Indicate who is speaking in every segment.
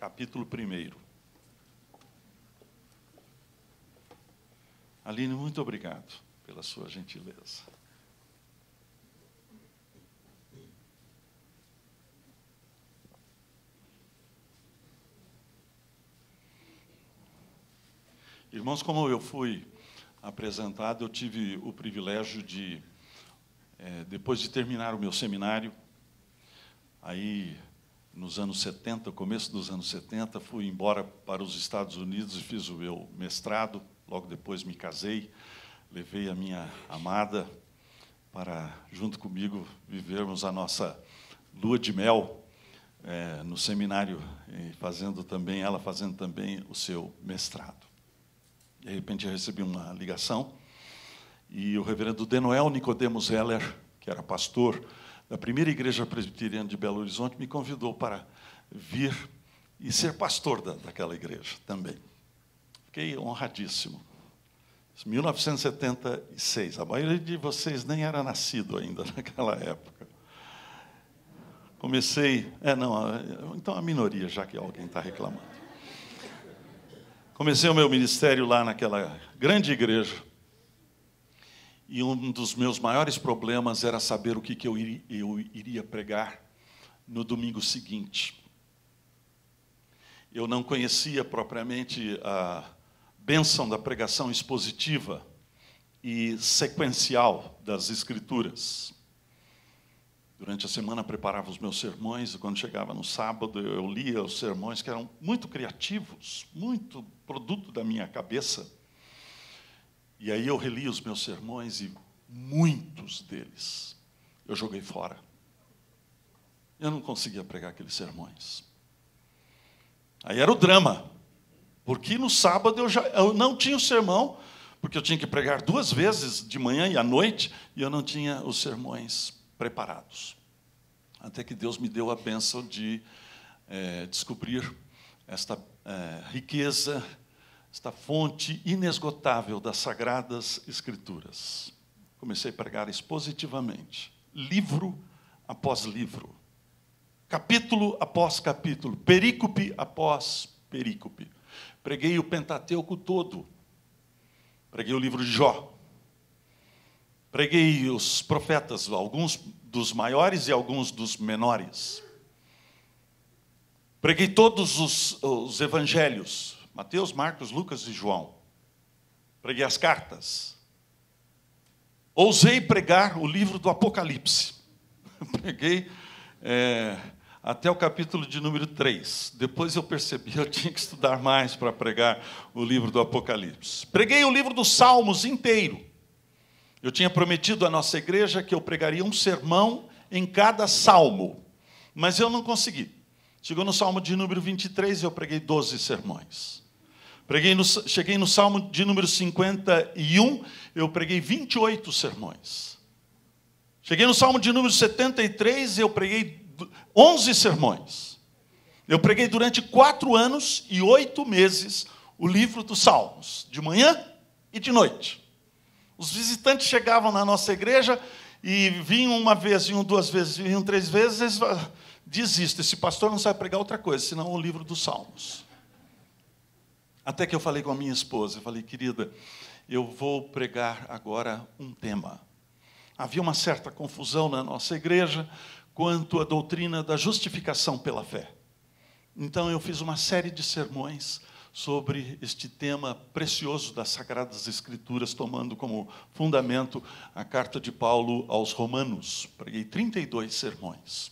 Speaker 1: capítulo 1. Aline, muito obrigado pela sua gentileza. Irmãos, como eu fui apresentado, eu tive o privilégio de, é, depois de terminar o meu seminário, aí nos anos 70, começo dos anos 70, fui embora para os Estados Unidos e fiz o meu mestrado. Logo depois me casei, levei a minha amada para, junto comigo, vivermos a nossa lua de mel é, no seminário, fazendo também, ela fazendo também o seu mestrado. De repente eu recebi uma ligação e o reverendo Denoel Nicodemus Heller, que era pastor da primeira igreja presbiteriana de Belo Horizonte, me convidou para vir e ser pastor da, daquela igreja também. Fiquei honradíssimo. 1976, a maioria de vocês nem era nascido ainda naquela época. Comecei, é não, então a minoria, já que alguém está reclamando. Comecei o meu ministério lá naquela grande igreja, e um dos meus maiores problemas era saber o que, que eu, eu iria pregar no domingo seguinte. Eu não conhecia propriamente a bênção da pregação expositiva e sequencial das Escrituras. Durante a semana preparava os meus sermões, e quando chegava no sábado eu lia os sermões que eram muito criativos, muito produto da minha cabeça. E aí eu reli os meus sermões e muitos deles eu joguei fora. Eu não conseguia pregar aqueles sermões. Aí era o drama, porque no sábado eu, já, eu não tinha o sermão, porque eu tinha que pregar duas vezes, de manhã e à noite, e eu não tinha os sermões preparados. Até que Deus me deu a bênção de é, descobrir esta é, riqueza esta fonte inesgotável das Sagradas Escrituras. Comecei a pregar expositivamente, livro após livro, capítulo após capítulo, perícope após perícope. Preguei o Pentateuco todo, preguei o livro de Jó, preguei os profetas, alguns dos maiores e alguns dos menores. Preguei todos os, os evangelhos, Mateus, Marcos, Lucas e João. Preguei as cartas. Ousei pregar o livro do Apocalipse. Preguei é, até o capítulo de número 3. Depois eu percebi, eu tinha que estudar mais para pregar o livro do Apocalipse. Preguei o livro dos Salmos inteiro. Eu tinha prometido à nossa igreja que eu pregaria um sermão em cada salmo, mas eu não consegui. Chegou no salmo de número 23 e eu preguei 12 sermões. Preguei no, cheguei no Salmo de número 51, eu preguei 28 sermões. Cheguei no Salmo de número 73, eu preguei 11 sermões. Eu preguei durante quatro anos e oito meses o livro dos Salmos, de manhã e de noite. Os visitantes chegavam na nossa igreja e vinham uma vez, vinham duas vezes, vinham três vezes, eles desistem. esse pastor não sabe pregar outra coisa, senão o livro dos Salmos. Até que eu falei com a minha esposa, eu falei, querida, eu vou pregar agora um tema. Havia uma certa confusão na nossa igreja quanto à doutrina da justificação pela fé. Então eu fiz uma série de sermões sobre este tema precioso das Sagradas Escrituras, tomando como fundamento a carta de Paulo aos Romanos. Preguei 32 sermões.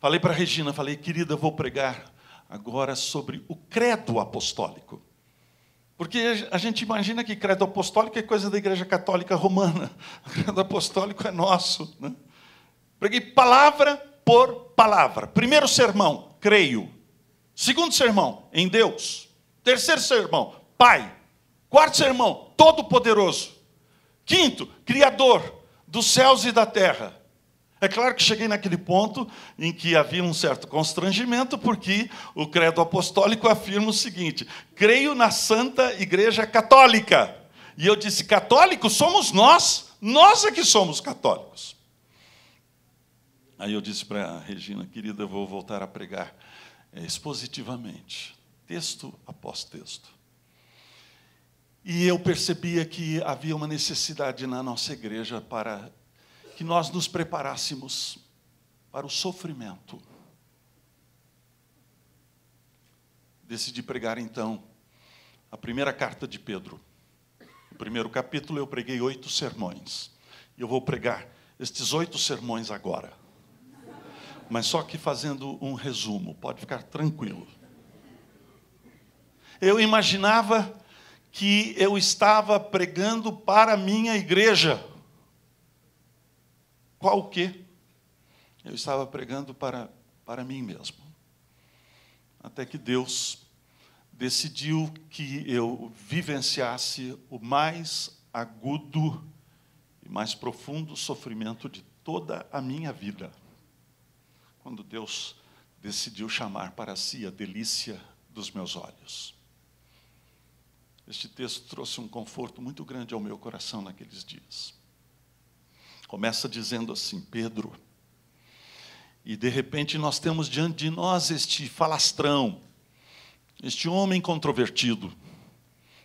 Speaker 1: Falei para a Regina, falei, querida, vou pregar agora sobre o credo apostólico. Porque a gente imagina que credo apostólico é coisa da Igreja Católica Romana. O credo apostólico é nosso. Né? Preguei palavra por palavra. Primeiro sermão, creio. Segundo sermão, em Deus. Terceiro sermão, Pai. Quarto sermão, Todo-Poderoso. Quinto, Criador dos céus e da terra. É claro que cheguei naquele ponto em que havia um certo constrangimento, porque o credo apostólico afirma o seguinte: creio na Santa Igreja Católica. E eu disse: católicos somos nós, nós é que somos católicos. Aí eu disse para a Regina, querida, eu vou voltar a pregar eh, expositivamente, texto após texto. E eu percebia que havia uma necessidade na nossa igreja para que nós nos preparássemos para o sofrimento. Decidi pregar então a primeira carta de Pedro. No primeiro capítulo eu preguei oito sermões. E eu vou pregar estes oito sermões agora. Mas só que fazendo um resumo, pode ficar tranquilo. Eu imaginava que eu estava pregando para a minha igreja. Qual o quê? Eu estava pregando para, para mim mesmo. Até que Deus decidiu que eu vivenciasse o mais agudo e mais profundo sofrimento de toda a minha vida. Quando Deus decidiu chamar para si a delícia dos meus olhos. Este texto trouxe um conforto muito grande ao meu coração naqueles dias. Começa dizendo assim: Pedro. E de repente nós temos diante de nós este falastrão, este homem controvertido,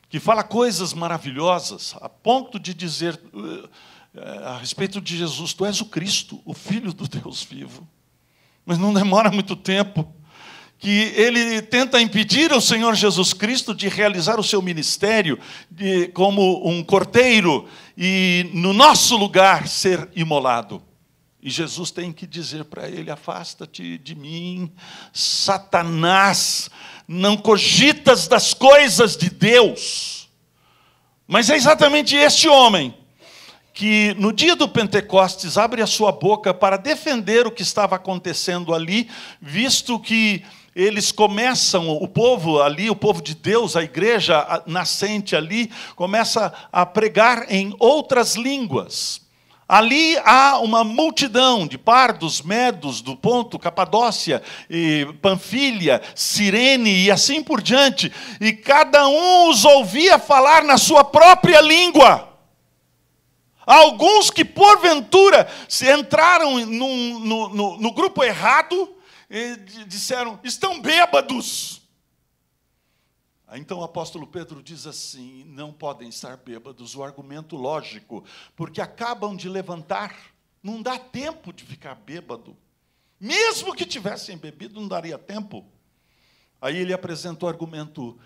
Speaker 1: que fala coisas maravilhosas, a ponto de dizer eh, eh, a respeito de Jesus: Tu és o Cristo, o Filho do Deus vivo. Mas não demora muito tempo que ele tenta impedir o Senhor Jesus Cristo de realizar o seu ministério de, como um corteiro e no nosso lugar ser imolado. E Jesus tem que dizer para ele: Afasta-te de mim, Satanás, não cogitas das coisas de Deus. Mas é exatamente este homem que no dia do Pentecostes abre a sua boca para defender o que estava acontecendo ali, visto que eles começam, o povo ali, o povo de Deus, a igreja nascente ali, começa a pregar em outras línguas. Ali há uma multidão de pardos, medos, do ponto, Capadócia, e Panfilha, Cirene e assim por diante, e cada um os ouvia falar na sua própria língua. Alguns que porventura se entraram num, no, no, no grupo errado, disseram: estão bêbados. Então o apóstolo Pedro diz assim: não podem estar bêbados, o argumento lógico, porque acabam de levantar, não dá tempo de ficar bêbado. Mesmo que tivessem bebido, não daria tempo. Aí ele apresentou o argumento: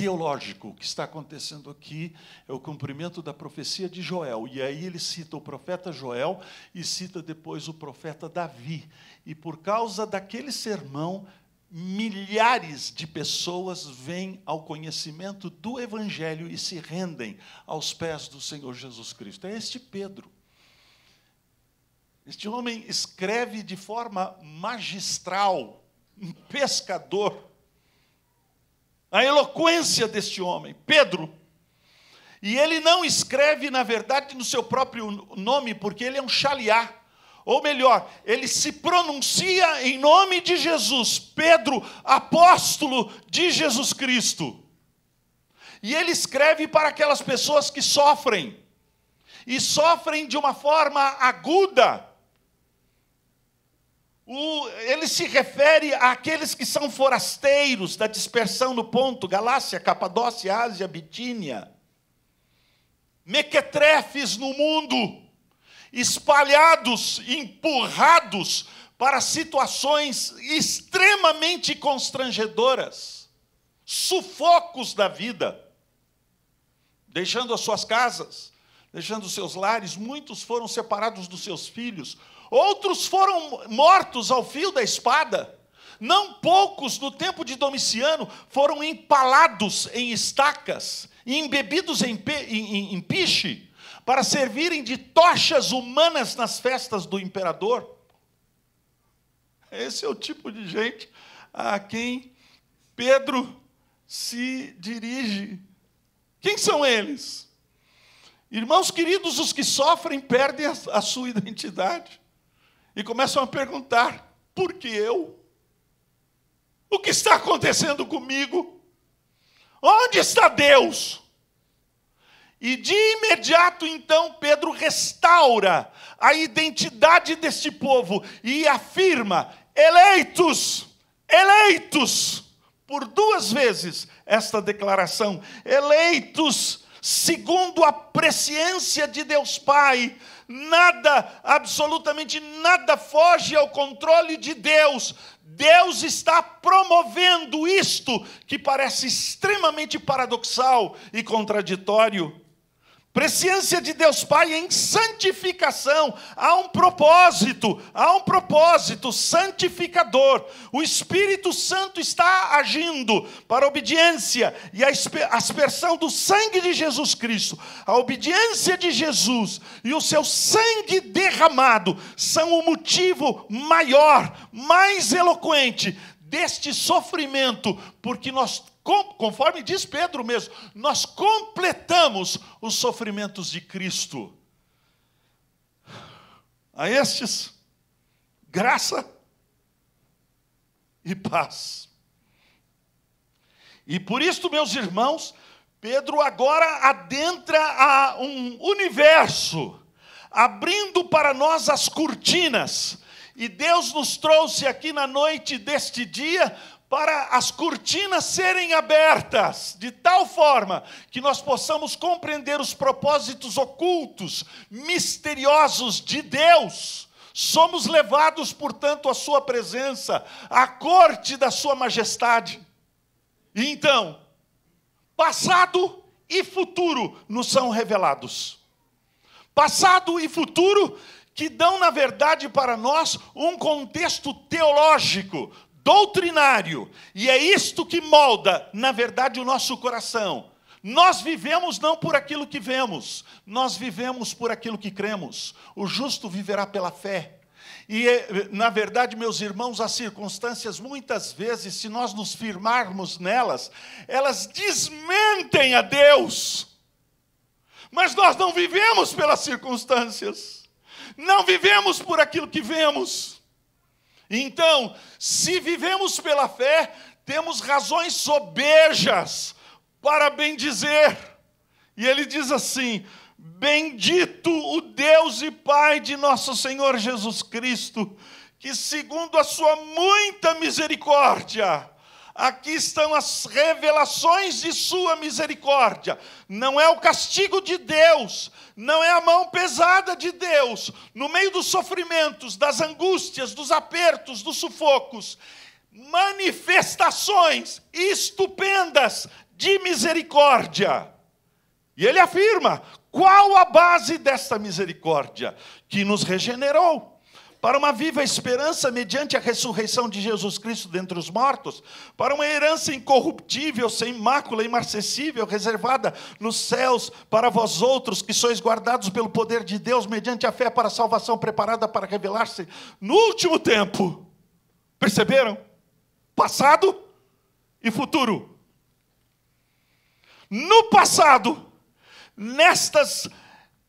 Speaker 1: teológico. O que está acontecendo aqui é o cumprimento da profecia de Joel. E aí ele cita o profeta Joel e cita depois o profeta Davi. E por causa daquele sermão, milhares de pessoas vêm ao conhecimento do evangelho e se rendem aos pés do Senhor Jesus Cristo. É este Pedro. Este homem escreve de forma magistral, um pescador a eloquência deste homem, Pedro. E ele não escreve, na verdade, no seu próprio nome, porque ele é um chaliá. Ou melhor, ele se pronuncia em nome de Jesus, Pedro, apóstolo de Jesus Cristo. E ele escreve para aquelas pessoas que sofrem, e sofrem de uma forma aguda o, ele se refere àqueles que são forasteiros da dispersão no ponto, Galácia, Capadócia, Ásia, Bitínia. Mequetrefes no mundo, espalhados, empurrados para situações extremamente constrangedoras, sufocos da vida, deixando as suas casas, deixando os seus lares, muitos foram separados dos seus filhos, Outros foram mortos ao fio da espada. Não poucos no tempo de Domiciano foram empalados em estacas e embebidos em, em, em, em piche para servirem de tochas humanas nas festas do imperador. Esse é o tipo de gente a quem Pedro se dirige. Quem são eles? Irmãos queridos, os que sofrem perdem a, a sua identidade e começam a perguntar: por que eu? O que está acontecendo comigo? Onde está Deus? E de imediato, então, Pedro restaura a identidade deste povo e afirma: eleitos, eleitos, por duas vezes esta declaração, eleitos segundo a presciência de Deus Pai, nada, absolutamente nada foge ao controle de Deus. Deus está promovendo isto que parece extremamente paradoxal e contraditório, Presciência de Deus Pai é em santificação, há um propósito, há um propósito santificador. O Espírito Santo está agindo para a obediência e a aspersão do sangue de Jesus Cristo. A obediência de Jesus e o seu sangue derramado são o motivo maior, mais eloquente deste sofrimento, porque nós conforme diz Pedro mesmo, nós completamos os sofrimentos de Cristo. A estes, graça e paz. E por isso, meus irmãos, Pedro agora adentra a um universo, abrindo para nós as cortinas. E Deus nos trouxe aqui na noite deste dia para as cortinas serem abertas, de tal forma que nós possamos compreender os propósitos ocultos, misteriosos de Deus. Somos levados, portanto, à Sua presença, à corte da Sua majestade. E então, passado e futuro nos são revelados. Passado e futuro que dão, na verdade, para nós um contexto teológico doutrinário, e é isto que molda, na verdade, o nosso coração. Nós vivemos não por aquilo que vemos, nós vivemos por aquilo que cremos. O justo viverá pela fé. E, eh, na verdade, meus irmãos, as circunstâncias, muitas vezes, se nós nos firmarmos nelas, elas desmentem a Deus. Mas nós não vivemos pelas circunstâncias, não vivemos por aquilo que vemos então, se vivemos pela fé, temos razões sobejas para bendizer. E ele diz assim: Bendito o Deus e Pai de nosso Senhor Jesus Cristo, que segundo a sua muita misericórdia, aqui estão as revelações de sua misericórdia. Não é o castigo de Deus, não é a mão pesada de Deus, no meio dos sofrimentos, das angústias, dos apertos, dos sufocos, manifestações estupendas de misericórdia. E ele afirma: qual a base desta misericórdia? Que nos regenerou para uma viva esperança mediante a ressurreição de Jesus Cristo dentre os mortos, para uma herança incorruptível, sem mácula, imarcessível, reservada nos céus para vós outros que sois guardados pelo poder de Deus mediante a fé para a salvação preparada para revelar-se no último tempo. Perceberam? Passado e futuro. No passado, nestas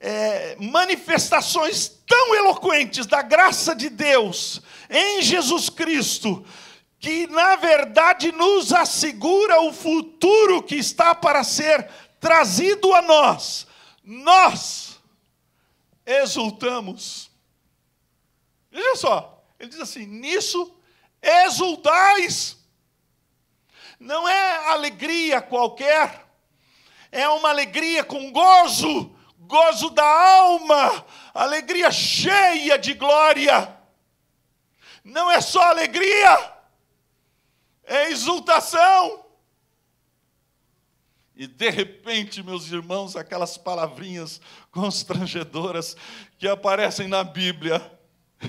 Speaker 1: é, manifestações tão eloquentes da graça de Deus em Jesus Cristo, que na verdade nos assegura o futuro que está para ser trazido a nós. Nós exultamos. Veja só, ele diz assim: nisso exultais. Não é alegria qualquer, é uma alegria com gozo gozo da alma, alegria cheia de glória. Não é só alegria, é exultação. E de repente, meus irmãos, aquelas palavrinhas constrangedoras que aparecem na Bíblia,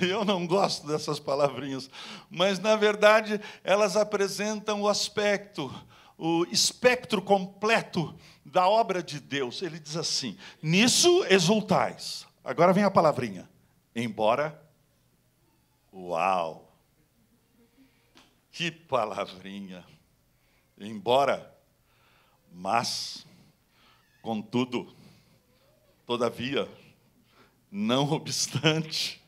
Speaker 1: eu não gosto dessas palavrinhas, mas na verdade elas apresentam o aspecto, o espectro completo da obra de Deus. Ele diz assim: Nisso exultais. Agora vem a palavrinha. Embora. Uau! Que palavrinha! Embora, mas, contudo, todavia, não obstante.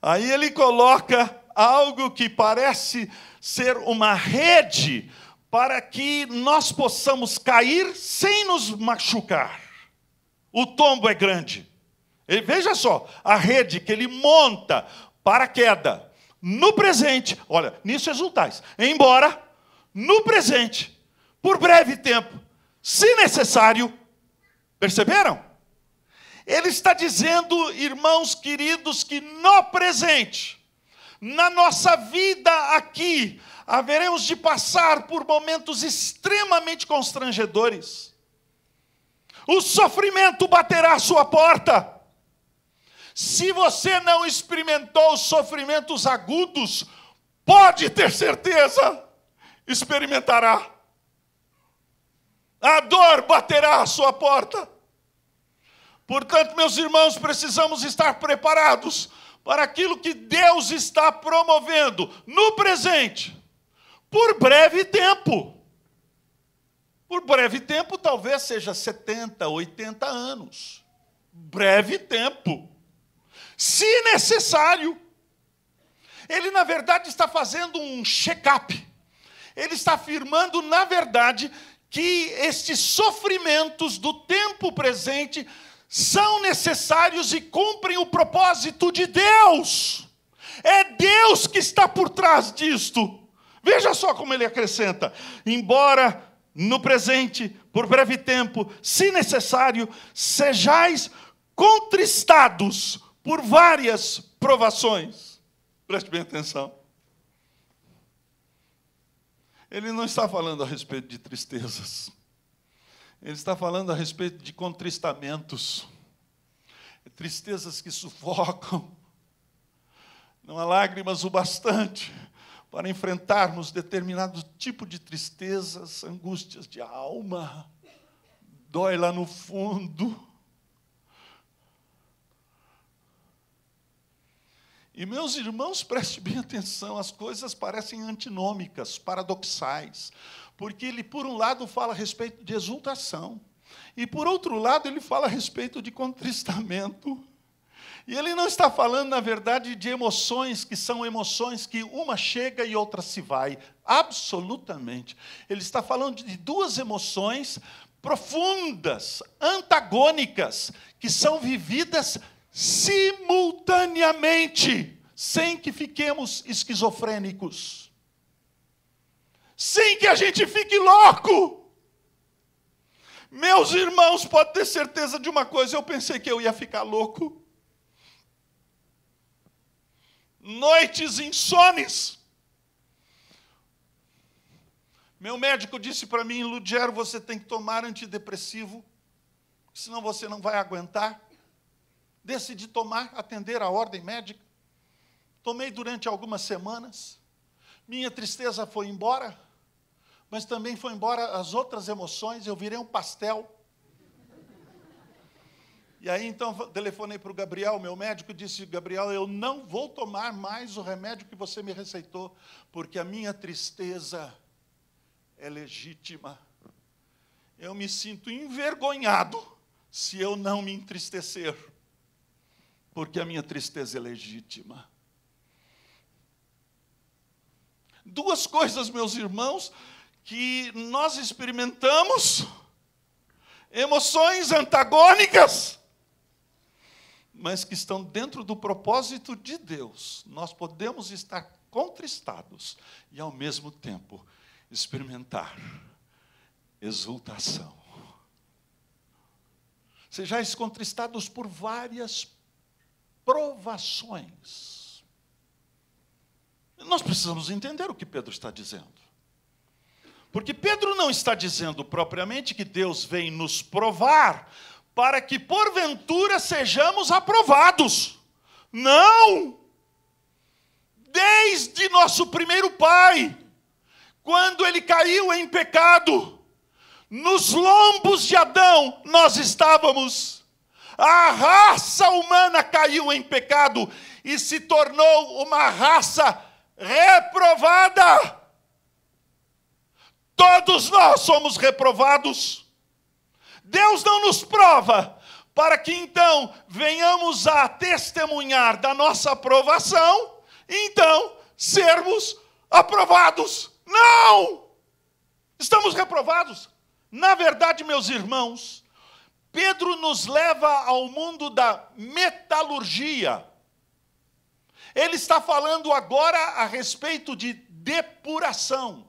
Speaker 1: Aí ele coloca algo que parece ser uma rede para que nós possamos cair sem nos machucar. O tombo é grande. E veja só, a rede que ele monta para a queda, no presente, olha, nisso resultais. É embora no presente, por breve tempo, se necessário, perceberam? Ele está dizendo, irmãos queridos, que no presente, na nossa vida aqui, haveremos de passar por momentos extremamente constrangedores. O sofrimento baterá à sua porta. Se você não experimentou sofrimentos agudos, pode ter certeza, experimentará. A dor baterá à sua porta. Portanto, meus irmãos, precisamos estar preparados para aquilo que Deus está promovendo no presente, por breve tempo. Por breve tempo, talvez seja 70, 80 anos. Breve tempo. Se necessário. Ele, na verdade, está fazendo um check-up. Ele está afirmando, na verdade, que estes sofrimentos do tempo presente são necessários e cumprem o propósito de Deus. É Deus que está por trás disto. Veja só como ele acrescenta: embora no presente, por breve tempo, se necessário, sejais contristados por várias provações. Preste bem atenção. Ele não está falando a respeito de tristezas. Ele está falando a respeito de contristamentos, tristezas que sufocam. Não há lágrimas o bastante para enfrentarmos determinado tipo de tristezas, angústias de alma. Dói lá no fundo. E meus irmãos, preste bem atenção, as coisas parecem antinômicas, paradoxais, porque ele, por um lado, fala a respeito de exultação, e por outro lado, ele fala a respeito de contristamento. E ele não está falando, na verdade, de emoções que são emoções que uma chega e outra se vai, absolutamente. Ele está falando de duas emoções profundas, antagônicas, que são vividas simultaneamente, sem que fiquemos esquizofrênicos, sem que a gente fique louco. Meus irmãos, pode ter certeza de uma coisa: eu pensei que eu ia ficar louco. Noites insones. Meu médico disse para mim, Ludgero, você tem que tomar antidepressivo, senão você não vai aguentar decidi tomar, atender à ordem médica. Tomei durante algumas semanas. Minha tristeza foi embora, mas também foi embora as outras emoções. Eu virei um pastel. E aí então telefonei para o Gabriel, meu médico, e disse: Gabriel, eu não vou tomar mais o remédio que você me receitou, porque a minha tristeza é legítima. Eu me sinto envergonhado se eu não me entristecer porque a minha tristeza é legítima. Duas coisas, meus irmãos, que nós experimentamos, emoções antagônicas, mas que estão dentro do propósito de Deus. Nós podemos estar contristados e, ao mesmo tempo, experimentar exultação. Sejais contristados por várias provações. Nós precisamos entender o que Pedro está dizendo. Porque Pedro não está dizendo propriamente que Deus vem nos provar para que porventura sejamos aprovados. Não! Desde nosso primeiro pai, quando ele caiu em pecado, nos lombos de Adão nós estávamos a raça humana caiu em pecado e se tornou uma raça reprovada. Todos nós somos reprovados. Deus não nos prova para que então venhamos a testemunhar da nossa aprovação, e então sermos aprovados. Não! Estamos reprovados. Na verdade, meus irmãos, Pedro nos leva ao mundo da metalurgia. Ele está falando agora a respeito de depuração.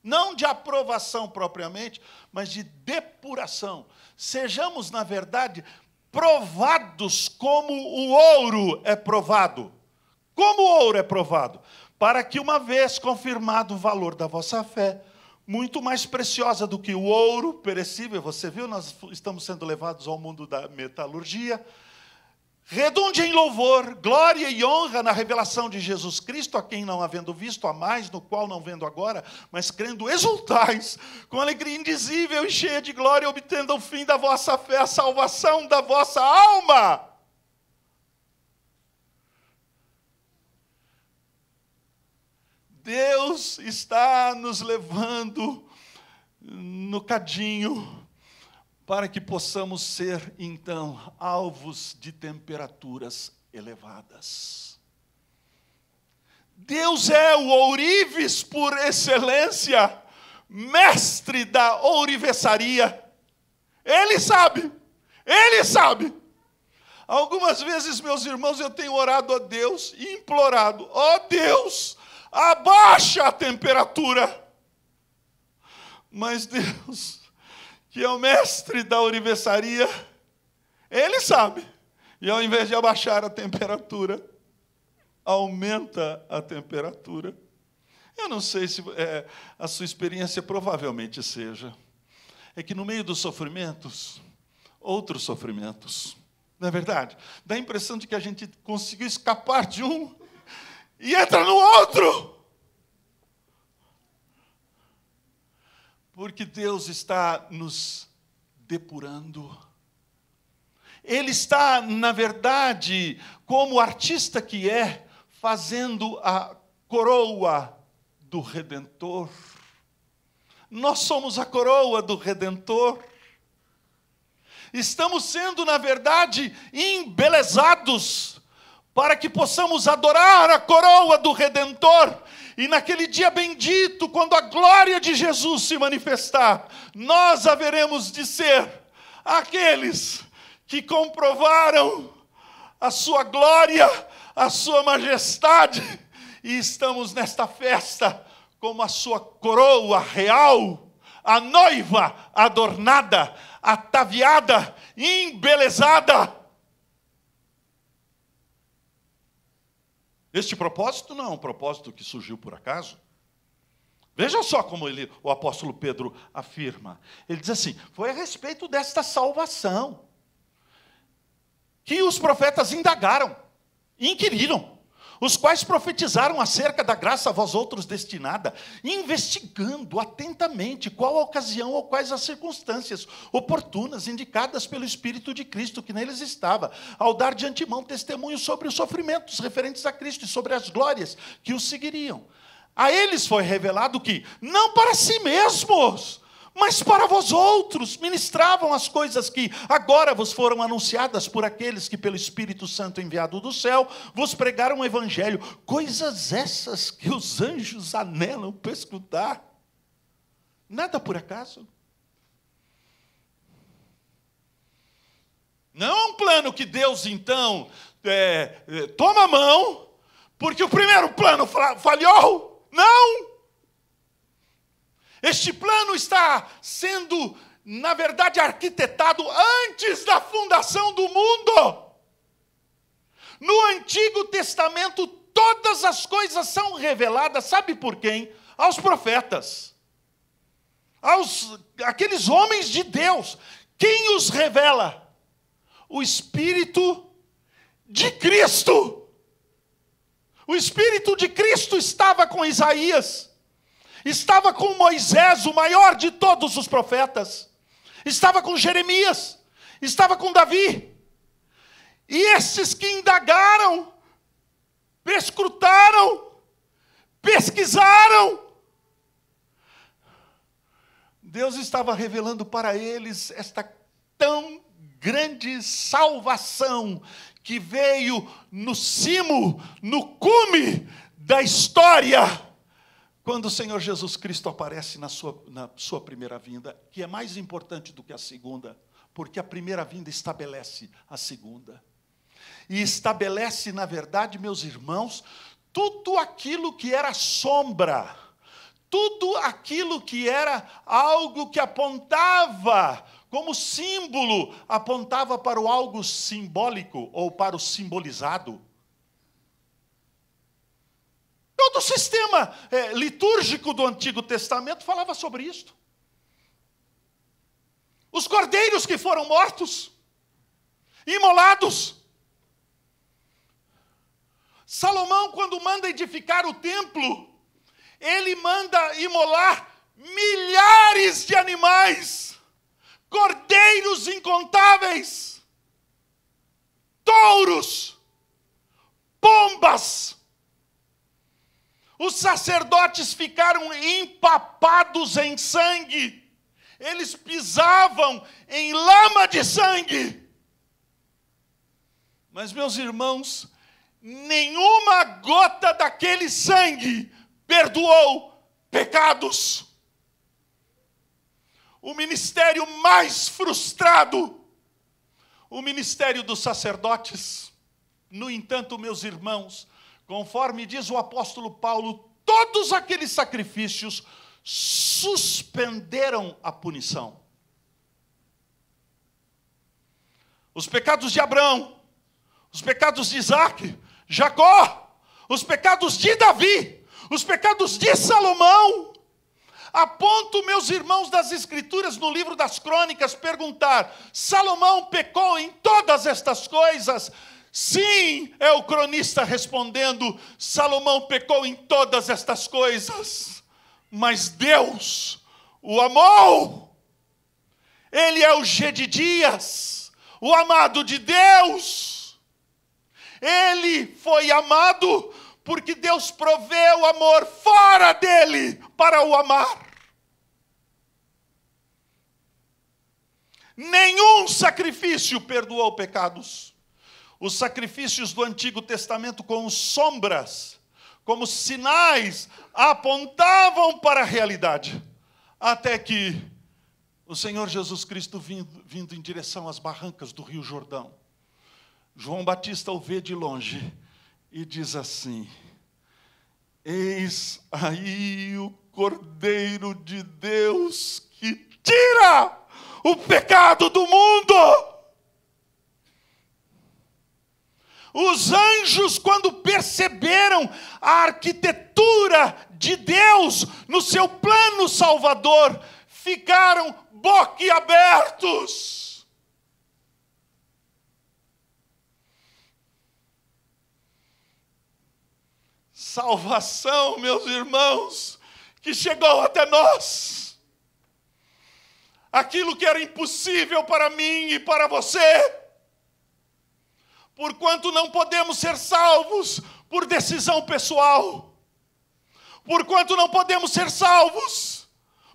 Speaker 1: Não de aprovação propriamente, mas de depuração. Sejamos, na verdade, provados como o ouro é provado. Como o ouro é provado? Para que, uma vez confirmado o valor da vossa fé, muito mais preciosa do que o ouro perecível. Você viu, nós estamos sendo levados ao mundo da metalurgia. Redunde em louvor, glória e honra na revelação de Jesus Cristo, a quem não havendo visto a mais, no qual não vendo agora, mas crendo exultais, com alegria indizível e cheia de glória, obtendo o fim da vossa fé, a salvação da vossa alma. Deus está nos levando no cadinho para que possamos ser, então, alvos de temperaturas elevadas. Deus é o ourives por excelência, mestre da ourivesaria. Ele sabe, ele sabe. Algumas vezes, meus irmãos, eu tenho orado a Deus e implorado: ó oh, Deus, abaixa a temperatura. Mas Deus, que é o mestre da orivesaria, ele sabe. E ao invés de abaixar a temperatura, aumenta a temperatura. Eu não sei se é, a sua experiência provavelmente seja. É que no meio dos sofrimentos, outros sofrimentos. Não é verdade? Dá a impressão de que a gente conseguiu escapar de um e entra no outro. Porque Deus está nos depurando. Ele está, na verdade, como artista que é, fazendo a coroa do redentor. Nós somos a coroa do redentor. Estamos sendo, na verdade, embelezados para que possamos adorar a coroa do Redentor. E naquele dia bendito, quando a glória de Jesus se manifestar, nós haveremos de ser aqueles que comprovaram a sua glória, a sua majestade, e estamos nesta festa como a sua coroa real, a noiva adornada, ataviada, embelezada Este propósito não é um propósito que surgiu por acaso. Veja só como ele, o apóstolo Pedro afirma. Ele diz assim: foi a respeito desta salvação que os profetas indagaram, inquiriram os quais profetizaram acerca da graça a vós outros destinada, investigando atentamente qual a ocasião ou quais as circunstâncias oportunas indicadas pelo Espírito de Cristo que neles estava, ao dar de antemão testemunho sobre os sofrimentos referentes a Cristo e sobre as glórias que os seguiriam. A eles foi revelado que, não para si mesmos, mas para vós outros ministravam as coisas que agora vos foram anunciadas por aqueles que, pelo Espírito Santo enviado do céu, vos pregaram o Evangelho, coisas essas que os anjos anelam escutar. Nada por acaso. Não é um plano que Deus, então, é, é toma a mão, porque o primeiro plano falhou. Não! Este plano está sendo, na verdade, arquitetado antes da fundação do mundo. No Antigo Testamento, todas as coisas são reveladas, sabe por quem? Aos profetas, aos aqueles homens de Deus. Quem os revela? O Espírito de Cristo. O Espírito de Cristo estava com Isaías. Estava com Moisés, o maior de todos os profetas. Estava com Jeremias. Estava com Davi. E esses que indagaram, perscrutaram, pesquisaram, Deus estava revelando para eles esta tão grande salvação que veio no cimo, no cume da história quando o Senhor Jesus Cristo aparece na sua, na sua primeira vinda, que é mais importante do que a segunda, porque a primeira vinda estabelece a segunda. E estabelece, na verdade, meus irmãos, tudo aquilo que era sombra, tudo aquilo que era algo que apontava como símbolo, apontava para o algo simbólico ou para o simbolizado. Todo o sistema é, litúrgico do Antigo Testamento falava sobre isto. Os cordeiros que foram mortos, imolados. Salomão, quando manda edificar o templo, ele manda imolar milhares de animais, cordeiros incontáveis, touros, pombas, os sacerdotes ficaram empapados em sangue, eles pisavam em lama de sangue. Mas, meus irmãos, nenhuma gota daquele sangue perdoou pecados. O ministério mais frustrado, o ministério dos sacerdotes. No entanto, meus irmãos, Conforme diz o apóstolo Paulo, todos aqueles sacrifícios suspenderam a punição. Os pecados de Abraão, os pecados de Isaac, Jacó, os pecados de Davi, os pecados de Salomão. Aponto, meus irmãos das Escrituras, no livro das Crônicas, perguntar: Salomão pecou em todas estas coisas? Sim, é o cronista respondendo: Salomão pecou em todas estas coisas, mas Deus o amou. Ele é o G de Dias, o amado de Deus. Ele foi amado porque Deus proveu amor fora dele para o amar. Nenhum sacrifício perdoou pecados os sacrifícios do Antigo Testamento como sombras, como sinais, apontavam para a realidade, até que o Senhor Jesus Cristo vindo, vindo em direção às barrancas do Rio Jordão. João Batista o vê de longe e diz assim: Eis aí o Cordeiro de Deus que tira o pecado do mundo. Os anjos, quando perceberam a arquitetura de Deus no seu plano salvador, ficaram boquiabertos. Salvação, meus irmãos, que chegou até nós. Aquilo que era impossível para mim e para você Porquanto não podemos ser salvos por decisão pessoal, porquanto não podemos ser salvos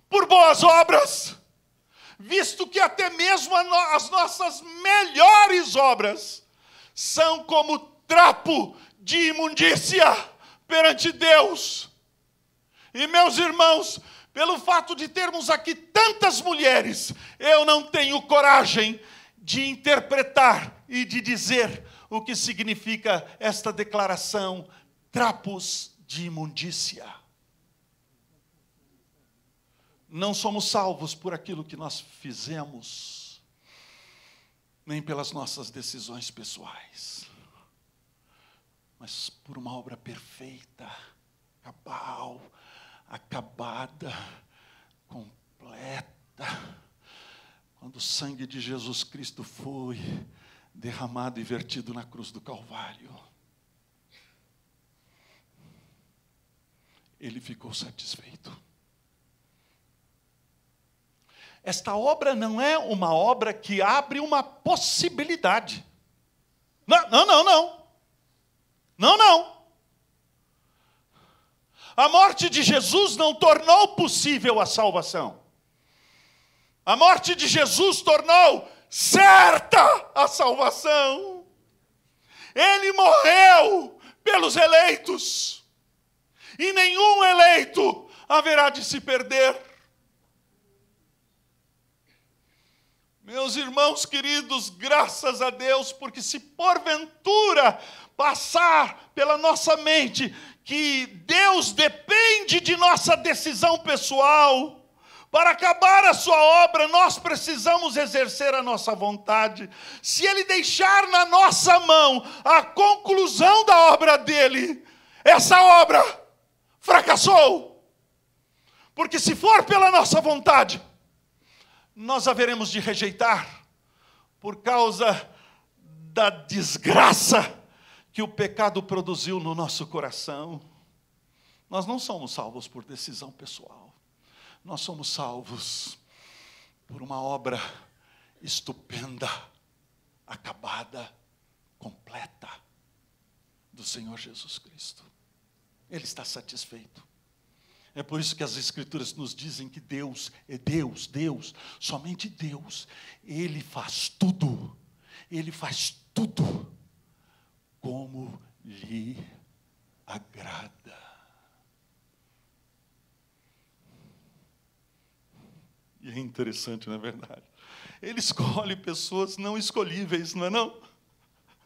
Speaker 1: por boas obras, visto que até mesmo as nossas melhores obras são como trapo de imundícia perante Deus. E meus irmãos, pelo fato de termos aqui tantas mulheres, eu não tenho coragem de interpretar e de dizer o que significa esta declaração: trapos de imundícia. Não somos salvos por aquilo que nós fizemos, nem pelas nossas decisões pessoais, mas por uma obra perfeita, cabal, acabada, completa. Quando o sangue de Jesus Cristo foi derramado e vertido na cruz do Calvário. Ele ficou satisfeito. Esta obra não é uma obra que abre uma possibilidade. Não, não, não. Não, não. não. A morte de Jesus não tornou possível a salvação. A morte de Jesus tornou certa a salvação. Ele morreu pelos eleitos, e nenhum eleito haverá de se perder. Meus irmãos queridos, graças a Deus, porque se porventura passar pela nossa mente que Deus depende de nossa decisão pessoal, para acabar a sua obra, nós precisamos exercer a nossa vontade. Se Ele deixar na nossa mão a conclusão da obra dele, essa obra fracassou. Porque se for pela nossa vontade, nós haveremos de rejeitar por causa da desgraça que o pecado produziu no nosso coração. Nós não somos salvos por decisão pessoal. Nós somos salvos por uma obra estupenda, acabada, completa do Senhor Jesus Cristo. Ele está satisfeito. É por isso que as Escrituras nos dizem que Deus é Deus, Deus, somente Deus. Ele faz tudo, ele faz tudo como lhe agrada. E é interessante, não é verdade? Ele escolhe pessoas não escolhíveis, não é não?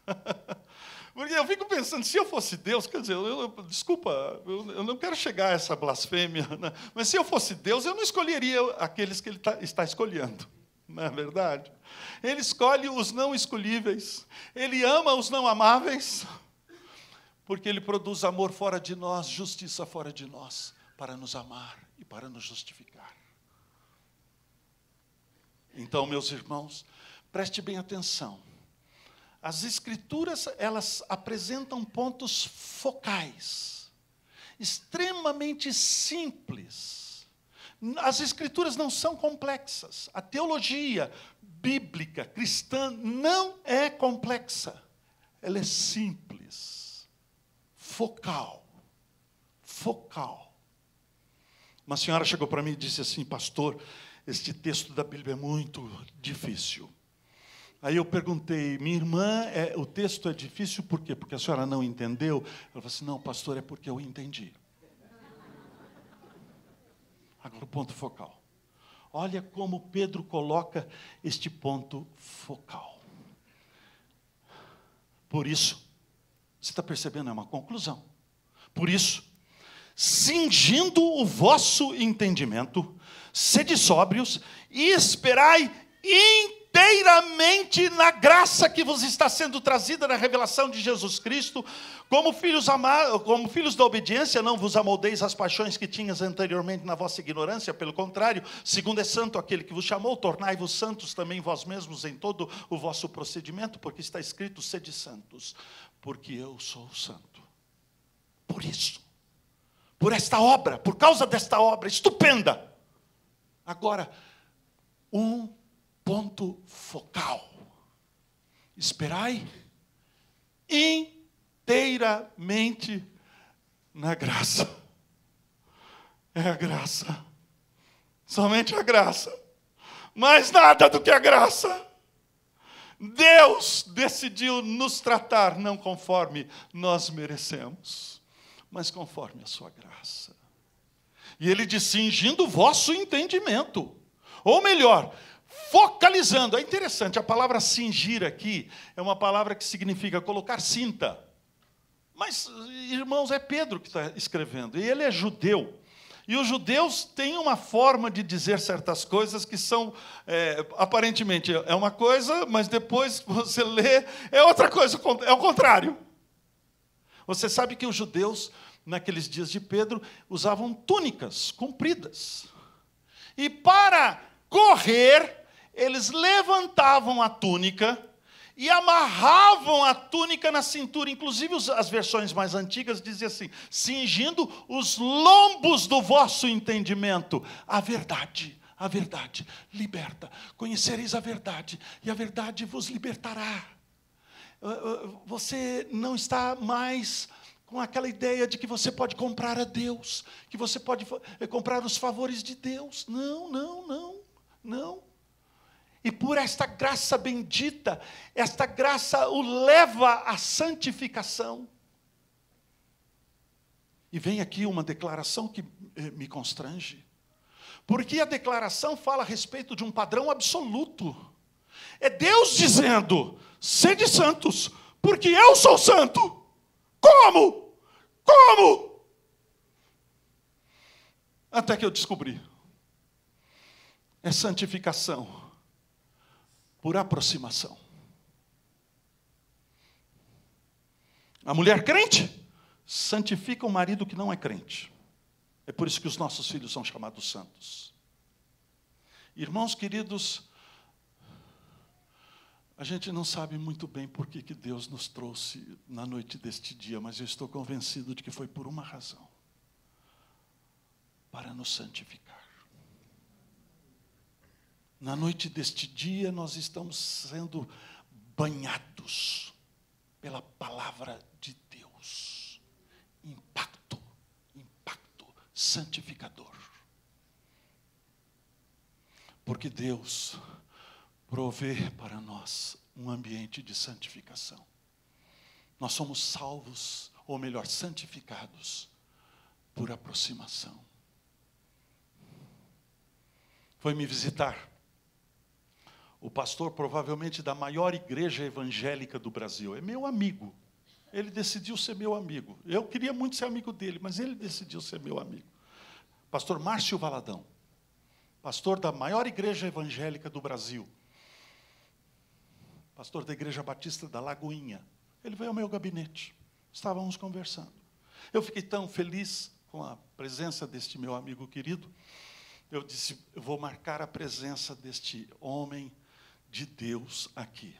Speaker 1: Porque eu fico pensando, se eu fosse Deus, quer dizer, eu, eu, desculpa, eu, eu, não quero chegar a essa blasfêmia, né? mas se eu fosse Deus, eu não escolheria aqueles que Ele tá, está escolhendo, não é verdade? Ele escolhe os não escolhíveis, Ele ama os não amáveis, porque Ele produz amor fora de nós, justiça fora de nós, para nos amar e para nos justificar. Então, meus irmãos, preste bem atenção. As escrituras, elas apresentam pontos focais, extremamente simples. As escrituras não são complexas. A teologia bíblica cristã não é complexa. Ela é simples, focal, focal. Uma senhora chegou para mim e disse assim, pastor, este texto da Bíblia é muito difícil. Aí eu perguntei, minha irmã, é, o texto é difícil por quê? Porque a senhora não entendeu? Ela falou assim: não, pastor, é porque eu entendi. Agora o ponto focal. Olha como Pedro coloca este ponto focal. Por isso, você está percebendo, é uma conclusão. Por isso, cingindo o vosso entendimento, sede sóbrios e esperai inteiramente na graça que vos está sendo trazida na revelação de Jesus Cristo, como filhos, amados, como filhos da obediência, não vos amoldeis as paixões que tinhas anteriormente na vossa ignorância, pelo contrário, segundo é santo aquele que vos chamou, tornai-vos santos também vós mesmos em todo o vosso procedimento, porque está escrito: sede santos, porque eu sou santo. Por isso, por esta obra, por causa desta obra estupenda Agora, um ponto focal. Esperai inteiramente na graça. É a graça. Somente a graça. Mais nada do que a graça. Deus decidiu nos tratar não conforme nós merecemos, mas conforme a sua graça. E ele diz: cingindo o vosso entendimento. Ou melhor, focalizando. É interessante, a palavra cingir aqui é uma palavra que significa colocar cinta. Mas, irmãos, é Pedro que está escrevendo, e ele é judeu. E os judeus têm uma forma de dizer certas coisas que são, é, aparentemente, é uma coisa, mas depois você lê, é outra coisa, é o contrário. Você sabe que os judeus naqueles dias de Pedro, usavam túnicas compridas. E para correr, eles levantavam a túnica e amarravam a túnica na cintura. Inclusive, as versões mais antigas diziam assim: cingindo os lombos do vosso entendimento, a verdade. A verdade liberta, conhecereis a verdade, e a verdade vos libertará. Ah, ah, você não está mais com aquela ideia de que você pode comprar a Deus, que você pode eh, comprar os favores de Deus. Não, não, não, não. E por esta graça bendita, esta graça o leva à santificação. E vem aqui uma declaração que eh, me constrange. Porque a declaração fala a respeito de um padrão absoluto. É Deus dizendo: sede santos, porque eu sou santo. Como? Como? Até que eu descobri. É santificação por aproximação. A mulher crente santifica o marido que não é crente. É por isso que os nossos filhos são chamados santos. Irmãos queridos, a gente não sabe muito bem por que, que Deus nos trouxe na noite deste dia, mas eu estou convencido de que foi por uma razão: para nos santificar. Na noite deste dia, nós estamos sendo banhados pela palavra de Deus. Impacto, impacto santificador. Porque Deus prover para nós um ambiente de santificação. Nós somos salvos, ou melhor, santificados, por aproximação. Foi me visitar o pastor, provavelmente da maior igreja evangélica do Brasil. É meu amigo. Ele decidiu ser meu amigo. Eu queria muito ser amigo dele, mas ele decidiu ser meu amigo. Pastor Márcio Valadão, pastor da maior igreja evangélica do Brasil pastor da Igreja Batista da Lagoinha. Ele veio ao meu gabinete, estávamos conversando. Eu fiquei tão feliz com a presença deste meu amigo querido. Eu disse: eu vou marcar a presença deste homem de Deus aqui.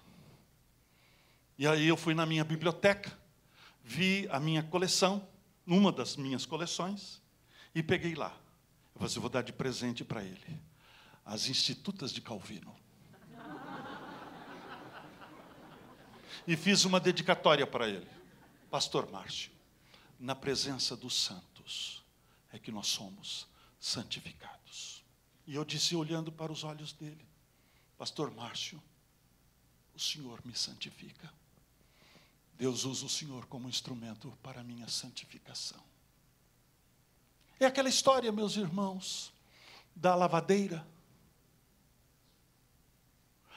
Speaker 1: E aí eu fui na minha biblioteca, vi a minha coleção, numa das minhas coleções, e peguei lá. Eu falei, assim, vou dar de presente para ele. As Institutas de Calvino. e fiz uma dedicatória para ele. Pastor Márcio, na presença dos santos é que nós somos santificados. E eu disse, olhando para os olhos dele: Pastor Márcio, o Senhor me santifica. Deus usa o Senhor como instrumento para a minha santificação. É aquela história, meus irmãos, da lavadeira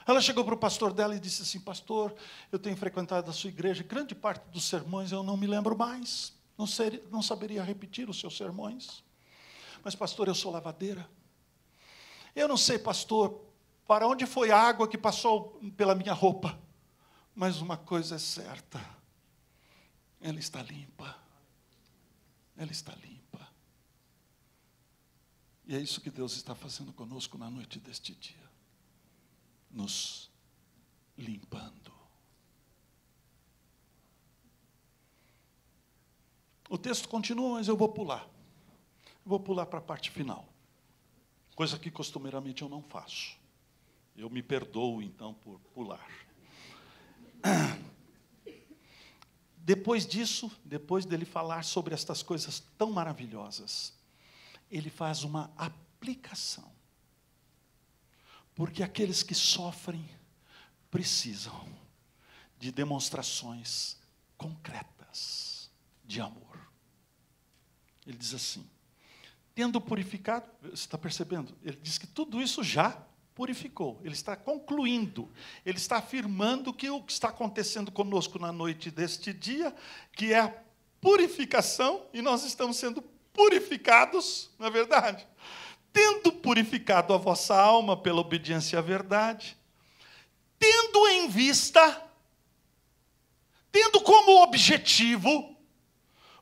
Speaker 1: ela chegou para o pastor dela e disse assim: Pastor, eu tenho frequentado a sua igreja, grande parte dos sermões eu não me lembro mais, não, seria, não saberia repetir os seus sermões. Mas, pastor, eu sou lavadeira. Eu não sei, pastor, para onde foi a água que passou pela minha roupa, mas uma coisa é certa: ela está limpa. Ela está limpa. E é isso que Deus está fazendo conosco na noite deste dia nos limpando. O texto continua, mas eu vou pular. Eu vou pular para a parte final. Coisa que costumeiramente eu não faço. Eu me perdoo então por pular. Depois disso, depois dele falar sobre estas coisas tão maravilhosas, ele faz uma aplicação porque aqueles que sofrem precisam de demonstrações concretas de amor. Ele diz assim: tendo purificado, você está percebendo? Ele diz que tudo isso já purificou. Ele está concluindo, ele está afirmando que o que está acontecendo conosco na noite deste dia, que é a purificação, e nós estamos sendo purificados, na é verdade tendo purificado a vossa alma pela obediência à verdade, tendo em vista, tendo como objetivo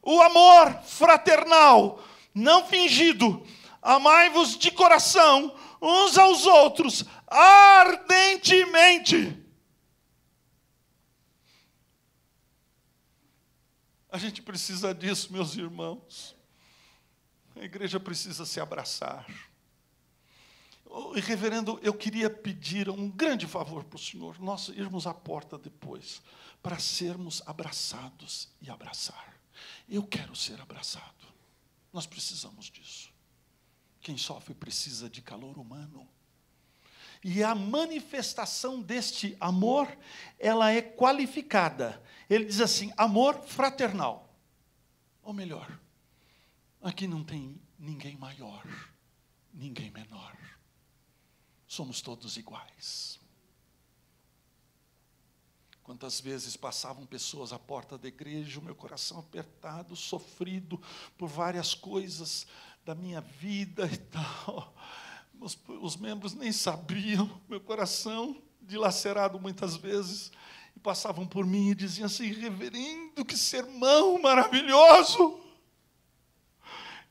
Speaker 1: o amor fraternal, não fingido, amai-vos de coração uns aos outros ardentemente. A gente precisa disso, meus irmãos. A igreja precisa se abraçar. Oh, reverendo, eu queria pedir um grande favor para o senhor, nós irmos à porta depois, para sermos abraçados e abraçar. Eu quero ser abraçado. Nós precisamos disso. Quem sofre precisa de calor humano. E a manifestação deste amor, ela é qualificada. Ele diz assim: amor fraternal. Ou melhor, Aqui não tem ninguém maior, ninguém menor. Somos todos iguais. Quantas vezes passavam pessoas à porta da igreja, o meu coração apertado, sofrido por várias coisas da minha vida e tal. Os, os membros nem sabiam, meu coração dilacerado muitas vezes, e passavam por mim e diziam assim: Reverendo, que sermão maravilhoso!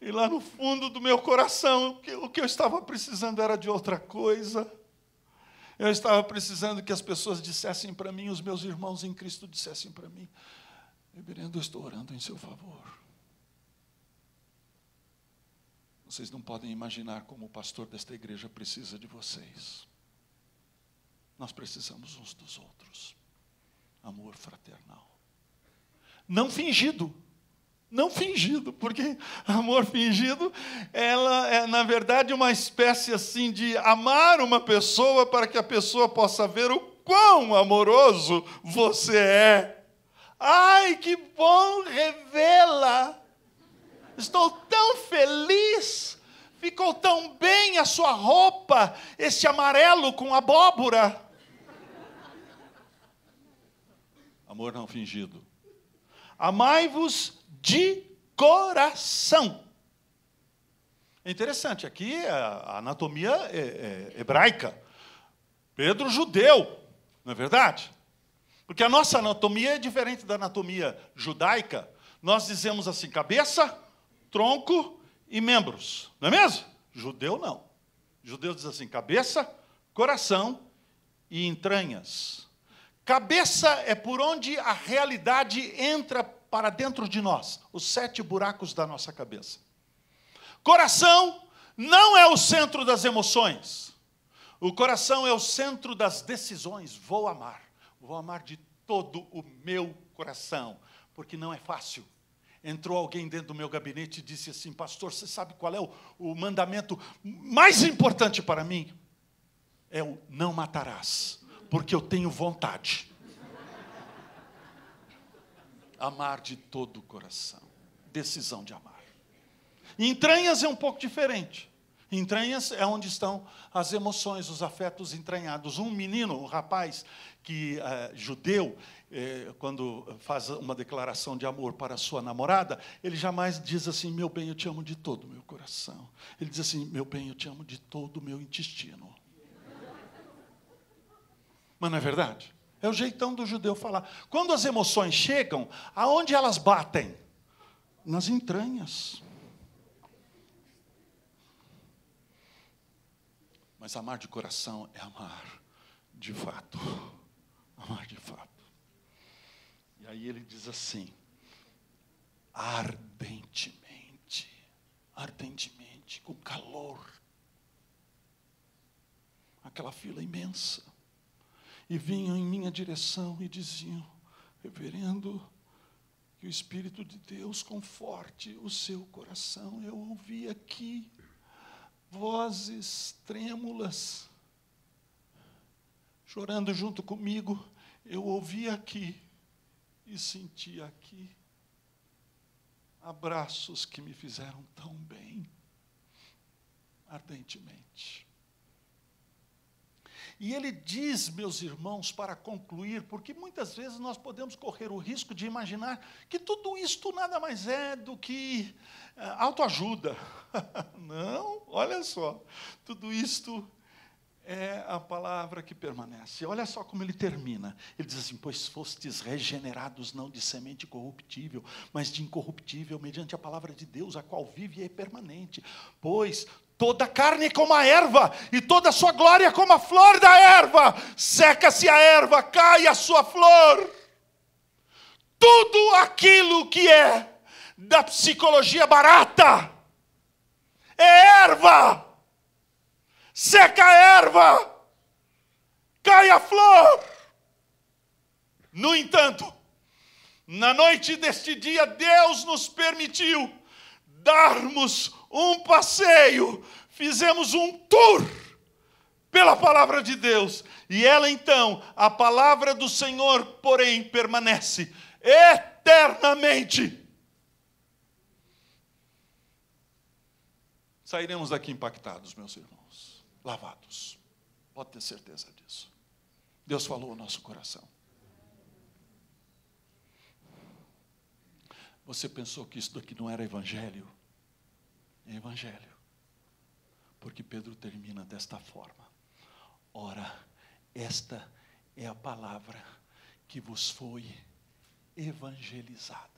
Speaker 1: E lá no fundo do meu coração, o que eu estava precisando era de outra coisa. Eu estava precisando que as pessoas dissessem para mim, os meus irmãos em Cristo dissessem para mim: Reverendo, eu estou orando em seu favor. Vocês não podem imaginar como o pastor desta igreja precisa de vocês. Nós precisamos uns dos outros. Amor fraternal. Não fingido não fingido, porque amor fingido, ela é na verdade uma espécie assim de amar uma pessoa para que a pessoa possa ver o quão amoroso você é. Ai, que bom revê-la. Estou tão feliz. Ficou tão bem a sua roupa, esse amarelo com abóbora. Amor não fingido. Amai-vos de coração. É interessante, aqui a anatomia é, é, hebraica. Pedro, judeu, não é verdade? Porque a nossa anatomia é diferente da anatomia judaica. Nós dizemos assim: cabeça, tronco e membros, não é mesmo? Judeu não. Judeu diz assim: cabeça, coração e entranhas. Cabeça é por onde a realidade entra para dentro de nós, os sete buracos da nossa cabeça. Coração não é o centro das emoções. O coração é o centro das decisões. Vou amar. Vou amar de todo o meu coração, porque não é fácil. Entrou alguém dentro do meu gabinete e disse assim: Pastor, você sabe qual é o, o mandamento mais importante para mim? É o não matarás. Porque eu tenho vontade. Amar de todo o coração. Decisão de amar. Entranhas é um pouco diferente. Entranhas é onde estão as emoções, os afetos entranhados. Um menino, um rapaz que é, judeu, é, quando faz uma declaração de amor para sua namorada, ele jamais diz assim: meu bem, eu te amo de todo o meu coração. Ele diz assim: meu bem, eu te amo de todo o meu intestino. Mas não é verdade? É o jeitão do judeu falar. Quando as emoções chegam, aonde elas batem? Nas entranhas. Mas amar de coração é amar de fato. Amar de fato. E aí ele diz assim: ardentemente, ardentemente, com calor. Aquela fila imensa e vinham em minha direção e diziam: Reverendo, que o Espírito de Deus conforte o seu coração. Eu ouvi aqui vozes trêmulas chorando junto comigo. Eu ouvi aqui e senti aqui abraços que me fizeram tão bem, ardentemente. E ele diz, meus irmãos, para concluir, porque muitas vezes nós podemos correr o risco de imaginar que tudo isto nada mais é do que eh, autoajuda. Não, olha só, tudo isto é a palavra que permanece. Olha só como ele termina. Ele diz assim: Pois fostes regenerados não de semente corruptível, mas de incorruptível, mediante a palavra de Deus, a qual vive e é permanente. Pois Toda carne é como a erva, e toda sua glória é como a flor da erva. Seca-se a erva, cai a sua flor. Tudo aquilo que é da psicologia barata é erva. Seca a erva, cai a flor. No entanto, na noite deste dia, Deus nos permitiu darmos um passeio, fizemos um tour pela palavra de Deus. E ela então, a palavra do Senhor, porém, permanece eternamente. Sairemos daqui impactados, meus irmãos, lavados. Pode ter certeza disso. Deus falou ao nosso coração. Você pensou que isso daqui não era evangelho? evangelho. Porque Pedro termina desta forma: Ora, esta é a palavra que vos foi evangelizada.